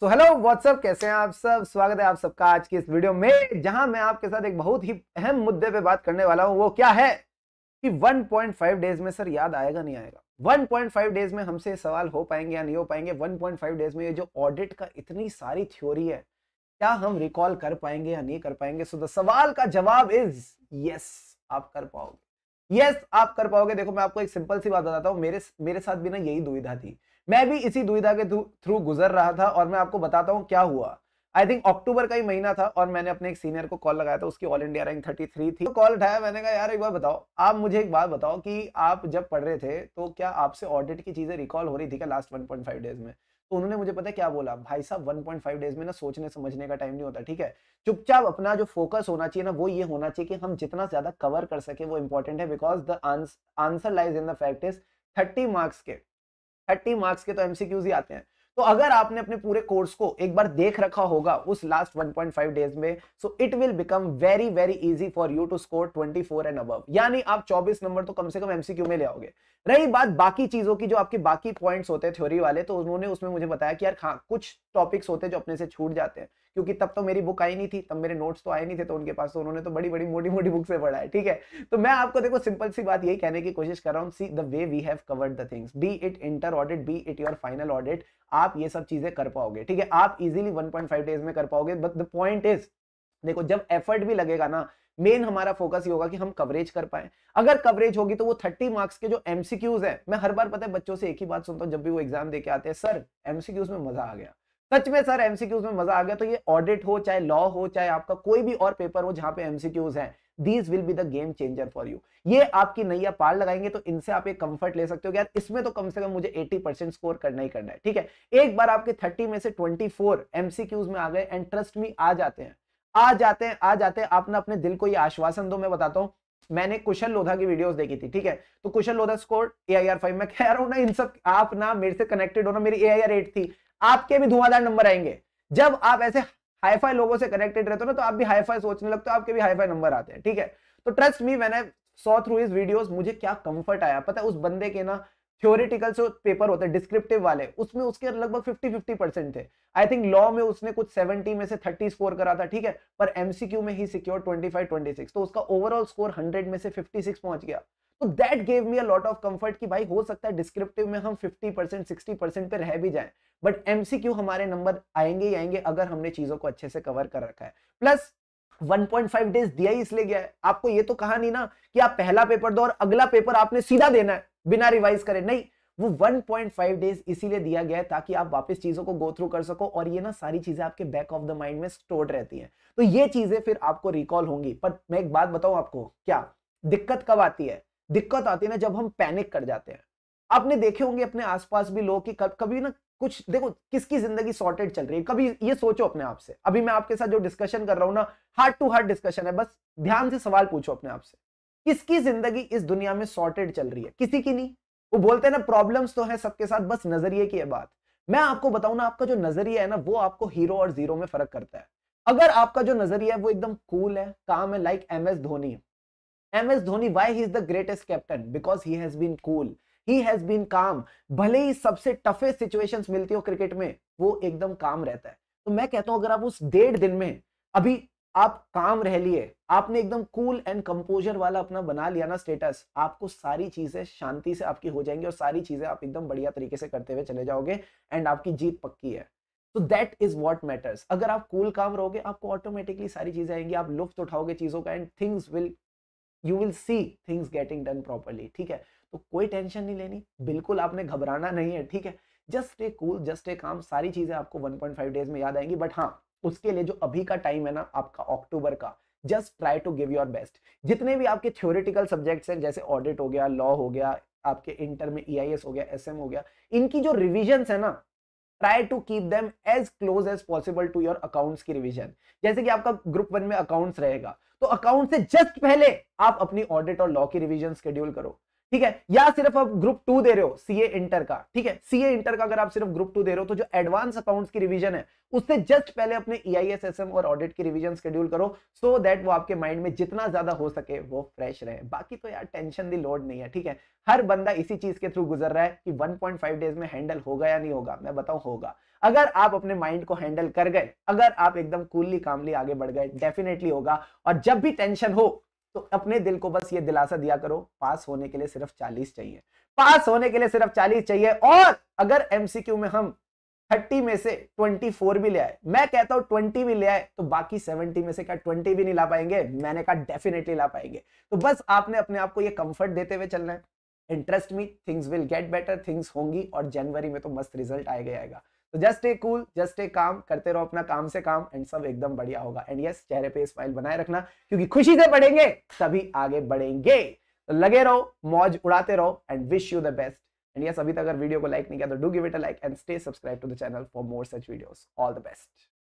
तो hello what's up कैसे हैं आप सब स्वागत है आप सबका आज की इस वीडियो में जहां मैं आपके साथ एक बहुत ही अहम मुद्दे पे बात करने वाला हूं वो क्या है कि 1.5 डेज में सर याद आएगा नहीं आएगा 1.5 डेज में हमसे सवाल हो पाएंगे या नहीं हो पाएंगे 1.5 डेज में ये जो ऑडिट का इतनी सारी थ्योरी है क्या हम रिकॉल कर पाएंगे या नहीं कर पाएंगे सो द सवाल का जवाब इज यस आप कर पाओगे यस yes, आप कर पाओगे देखो मैं आपको एक सिंपल सी बात बताता हूँ मेरे मेरे साथ भी ना यही दुविधा थी मैं भी इसी दुविधा के थ्रू गुजर रहा था और मैं आपको बताता हूँ क्या हुआ आई थिंक अक्टूबर का ही महीना था और मैंने अपने एक सीनियर को कॉल लगाया था उसकी ऑल इंडिया रैंक 33 थी तो कॉल उठाया मैंने कहा यार एक बार बताओ आप मुझे एक बात बताओ कि आप जब पढ़ रहे थे तो क्या आपसे ऑडिट की चीजें रिकॉल हो रही थी क्या लास्ट फाइव डेज में तो उन्होंने मुझे पता है क्या बोला भाई साहब 1.5 डेज में ना सोचने समझने का टाइम नहीं होता ठीक है चुपचाप अपना जो फोकस होना चाहिए ना वो ये होना चाहिए कि हम जितना ज्यादा कवर कर सके वो इंपॉर्टेंट है because the answer lies in the fact is thirty marks के थर्टी मार्क्स के तो एमसीक्यूज ही आते हैं तो अगर आपने अपने पूरे कोर्स को एक बार देख रखा होगा उस लास्ट 1.5 डेज में so it will become very very easy for you to score 24 and above यानी आप 24 नंबर तो कम से कम एमसीक्यू में ले आओगे रही बात बाकी चीजों की जो आपके बाकी पॉइंट्स होते हैं थ्योरी वाले तो उन्होंने उसमें मुझे बताया कि यार हाँ कुछ टॉपिक्स होते हैं जो अपने से छूट जाते हैं क्योंकि तब तो मेरी बुक आई नहीं थी तब मेरे नोट्स तो आए नहीं थे तो उनके पास तो उन्होंने तो बड़ी बड़ी मोटी मोटी बुक से पढ़ा है ठीक है तो मैं आपको देखो सिंपल सी बात यही कहने की कोशिश कर रहा हूँ see the way we have covered the things be it inter audit be it your final audit आप आप ये सब चीजें कर पाओगे ठीक है आप इजिली वन डेज में कर पाओगे बट द पॉइंट इज देखो जब एफर्ट भी लगेगा ना मेन हमारा फोकस ये होगा कि हम कवरेज कर पाए अगर कवरेज होगी तो वो 30 मार्क्स के जो एमसीक्यूज है मैं हर बार पता है बच्चों से एक ही बात सुनता हूँ जब भी वो एग्जाम देके आते हैं सर एमसीक्यूज में मजा आ गया सच में सर एमसीक्यूज में मजा आ गया तो ये ऑडिट हो चाहे लॉ हो चाहे आपका कोई भी और पेपर हो जहाँ पे एमसीक्यूज है these will be the game changer for you ये आपकी नैया पार लगाएंगे तो इनसे आप एक कंफर्ट ले सकते हो यार इसमें तो कम से कम मुझे 80 परसेंट स्कोर करना ही करना है ठीक है एक बार आपके 30 में से 24 फोर एमसीक्यूज में आ गए एंड ट्रस्ट मी आ जाते हैं आ जाते हैं आ जाते हैं आपने अपने दिल को ये आश्वासन दो मैं बताता हूँ मैंने कुशल लोधा की वीडियोस देखी थी ठीक है तो Kushal Lodha score A I R five मैं कह रहा हूं ना इन सब आप ना मेरे से कनेक्टेड हो ना मेरी ए आई आर एट थी आपके भी धुआंधार नंबर आएंगे जब आप ऐसे हाईफाई लोगों से कनेक्टेड रहते हो ना तो आप भी हाईफाई सोचने लगते हो आपके भी हाईफाई नंबर आते हैं ठीक है तो ट्रस्ट मी मैंने सॉ थ्रू इज वीडियोस मुझे क्या कंफर्ट आया पता है उस बंदे के ना थ्योरिटिकल से पेपर होते हैं डिस्क्रिप्टिव वाले उसमें उसके लगभग 50 50 परसेंट थे आई थिंक लॉ में उसने कुछ 70 में से 30 स्कोर करा था ठीक है पर एमसीक्यू में ही सिक्योर 25 26 तो उसका ओवरऑल स्कोर 100 में से 56 पहुंच गया तो that gave me a lot of comfort कि भाई हो सकता है डिस्क्रिप्टिव में हम 50 परसेंट सिक्सटी परसेंट पे रह भी जाएं बट एमसीक्यू हमारे नंबर आएंगे ही आएंगे अगर हमने चीजों को अच्छे से कवर कर रखा है प्लस 1.5 डेज दिया ही इसलिए गया है आपको ये तो कहा नहीं ना कि आप पहला पेपर दो और अगला पेपर आपने सीधा देना है बिना रिवाइज करे नहीं वो 1.5 डेज इसीलिए दिया गया है ताकि आप वापस चीजों को गो थ्रू कर सको और ये ना सारी चीजें आपके बैक ऑफ द माइंड में स्टोर्ड रहती हैं तो ये चीजें फिर आपको रिकॉल होंगी पर मैं एक बात बताऊं आपको क्या दिक्कत कब आती है दिक्कत आती है ना जब हम पैनिक कर जाते हैं आपने देखे होंगे अपने आसपास भी लोग कि कभी ना कुछ देखो किसकी जिंदगी सॉर्टेड चल रही है कभी ये सोचो अपने आप से अभी मैं आपके साथ जो डिस्कशन कर रहा हूं ना हार्ट टू हार्ट डिस्कशन है बस ध्यान से सवाल पूछो अपने आप से किसकी जिंदगी इस दुनिया में सॉर्टेड चल रही है किसी की नहीं वो बोलते हैं ना प्रॉब्लम्स तो है सबके साथ बस नजरिए की है बात मैं आपको बताऊं ना आपका जो नजरिया है ना वो आपको हीरो और जीरो में फर्क करता है अगर आपका जो नजरिया है वो एकदम कूल है काम है लाइक एम एस धोनी है S Dhoni why he is the greatest captain because he has been cool he has been calm भले ही सबसे टफेस्ट सिचुएशन मिलती हो क्रिकेट में वो एकदम काम रहता है तो मैं कहता हूं अगर आप उस डेढ़ दिन में अभी आप काम रह लिए आपने एकदम कूल एंड कंपोजर वाला अपना बना लिया ना स्टेटस आपको सारी चीजें शांति से आपकी हो जाएंगी और सारी चीजें आप एकदम बढ़िया तरीके से करते हुए चले जाओगे एंड आपकी जीत पक्की है तो दैट इज वॉट मैटर्स अगर आप कूल cool काम रहोगे आपको ऑटोमेटिकली सारी चीजें आएंगी आप लुफ्त उठाओगे चीजों का and things will you will see things getting done properly ठीक है तो कोई टेंशन नहीं लेनी बिल्कुल आपने घबराना नहीं है ठीक है just a cool just a calm सारी चीजें आपको 1.5 डेज में याद आएंगी बट हाँ उसके लिए जो अभी का टाइम है ना आपका अक्टूबर का just try to give your best जितने भी आपके थ्योरिटिकल सब्जेक्ट्स हैं जैसे ऑडिट हो गया लॉ हो गया आपके इंटर में ई e हो गया एस हो गया इनकी जो रिविजन है ना try to keep them as close as possible to your accounts की रिविजन जैसे कि आपका ग्रुप वन में अकाउंट्स रहेगा तो अकाउंट से जस्ट पहले आप अपनी ऑडिट और लॉ की रिविजन शेड्यूल करो ठीक है या सिर्फ आप ग्रुप टू दे रहे हो सीए इंटर का ठीक है सीए इंटर का अगर आप सिर्फ ग्रुप टू दे रहे हो तो जो एडवांस अकाउंट्स की रिवीजन है उससे जस्ट पहले अपने ईआईएसएसएम e और ऑडिट की रिवीजन शेड्यूल करो सो so दैट वो आपके माइंड में जितना ज्यादा हो सके वो फ्रेश रहे बाकी तो यार टेंशन दी लोड नहीं है ठीक है हर बंदा इसी चीज के थ्रू गुजर रहा है कि वन डेज में हैंडल होगा या नहीं होगा मैं बताऊं होगा अगर आप अपने माइंड को हैंडल कर गए अगर आप एकदम कूलली कामली आगे बढ़ गए डेफिनेटली होगा और जब भी टेंशन हो तो अपने दिल को बस ये दिलासा दिया करो पास होने के लिए सिर्फ चालीस चाहिए पास होने के लिए सिर्फ चालीस चाहिए और अगर एमसीक्यू में हम थर्टी में से ट्वेंटी फोर भी ले आए मैं कहता हूं ट्वेंटी भी ले आए तो बाकी सेवेंटी में से क्या ट्वेंटी भी नहीं ला पाएंगे मैंने कहा डेफिनेटली ला पाएंगे तो बस आपने अपने आप को ये कंफर्ट देते हुए चलना है interest me things will get better things होंगी और जनवरी में तो मस्त रिजल्ट आएगा आएगा तो just a cool just a calm करते रहो अपना काम से काम एंड सब एकदम बढ़िया होगा एंड यस चेहरे पे स्माइल बनाए रखना क्योंकि खुशी से बढ़ेंगे तभी आगे बढ़ेंगे तो लगे रहो मौज उड़ाते रहो and wish you the best and yes अभी तक अगर वीडियो को लाइक नहीं किया तो do give it a like and stay subscribe to the channel for more such videos all the best